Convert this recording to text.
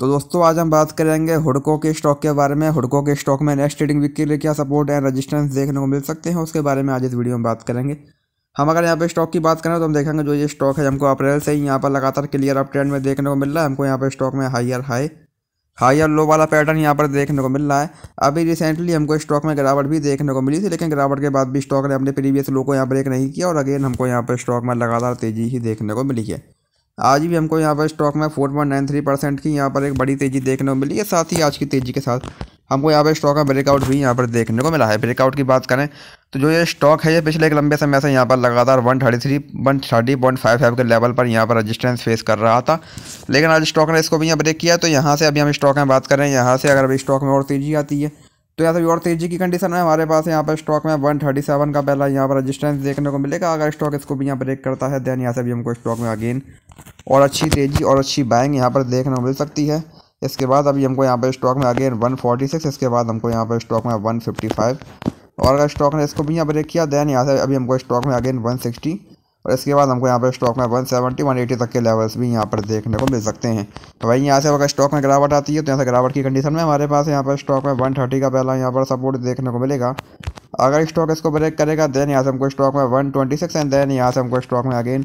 तो दोस्तों आज हम बात करेंगे हुडको के स्टॉक के बारे में हुडको के स्टॉक में नेक्स्ट ट्रेडिंग वीक के लिए क्या सपोर्ट एंड रेजिस्टेंस देखने को मिल सकते हैं उसके बारे में आज इस वीडियो में बात करेंगे हम अगर यहाँ पे स्टॉक की बात करें तो हम देखेंगे जो ये स्टॉक है हमको अप्रैल से ही यहाँ पर लगातार क्लियर अप ट्रेंड में देखने को मिल रहा है हमको यहाँ पर स्टॉक में हाइयर हाई हाइयर लो वाला पैटर्न यहाँ पर देखने को मिल रहा है अभी रिसेंटली हमको स्टॉक में गिरावट भी देखने को मिली थी लेकिन गिरावट के बाद भी स्टॉक ने अपने प्रीवियस लो को यहाँ ब्रेक नहीं किया और अगेन हमको यहाँ पर स्टॉक में लगातार तेज़ी ही देखने को मिली है आज भी हमको यहाँ पर स्टॉक में four point nine three percent की यहाँ पर एक बड़ी तेज़ी देखने को मिली है साथ ही आज की तेज़ी के साथ हमको यहाँ पर स्टॉक में ब्रेकआउट भी यहाँ पर देखने को मिला है ब्रेकआउट की बात करें तो जो ये स्टॉक है ये पिछले एक लंबे समय से यहाँ पर लगातार one thirty three one thirty point five five के लेवल पर यहाँ पर रजिस्टेंस फेस कर रहा था लेकिन आज स्टॉक ने इसको भी यहाँ ब्रेक किया तो यहाँ से अभी हम स्टॉक में बात करें यहाँ से अगर अभी स्टॉक में और तेज़ी आती है तो यहाँ से और तेजी की कंडीशन है हमारे पास यहाँ पर स्टॉक में वन थर्टी सेवन का पहला यहाँ पर रजिस्टेंस देखने को मिलेगा अगर स्टॉक इसको भी यहाँ ब्रेक करता है देन यहाँ से भी हमको स्टॉक में अगेन और अच्छी तेज़ी और अच्छी बाइंग यहाँ पर देखने को मिल सकती है इसके बाद अभी हमको यहाँ पर स्टॉक में आगे सिक्स इसके बाद हमको यहाँ पर स्टॉक में फाइव और अगर स्टॉक ने इसको भी यहाँ ब्रेक किया दैन यहाँ से अभी हमको स्टॉक में आगे सिक्सटी और इसके बाद हमको यहाँ पर स्टॉक में वन सेवेंटी वन एटी तक के लेवल्स भी यहाँ पर देखने को मिल सकते हैं तो भाई यहाँ से अगर स्टॉक में गिरावट आती है तो यहाँ से गिरावट की कंडीशन में हमारे पास यहाँ पर स्टॉक में वन थर्टी का पहला यहाँ पर सपोर्ट देखने को मिलेगा अगर स्टॉक इसको ब्रेक करेगा देन यहाँ से हमको स्टॉक में सिक्स एंड देन यहाँ से हमको स्टॉक में अगेन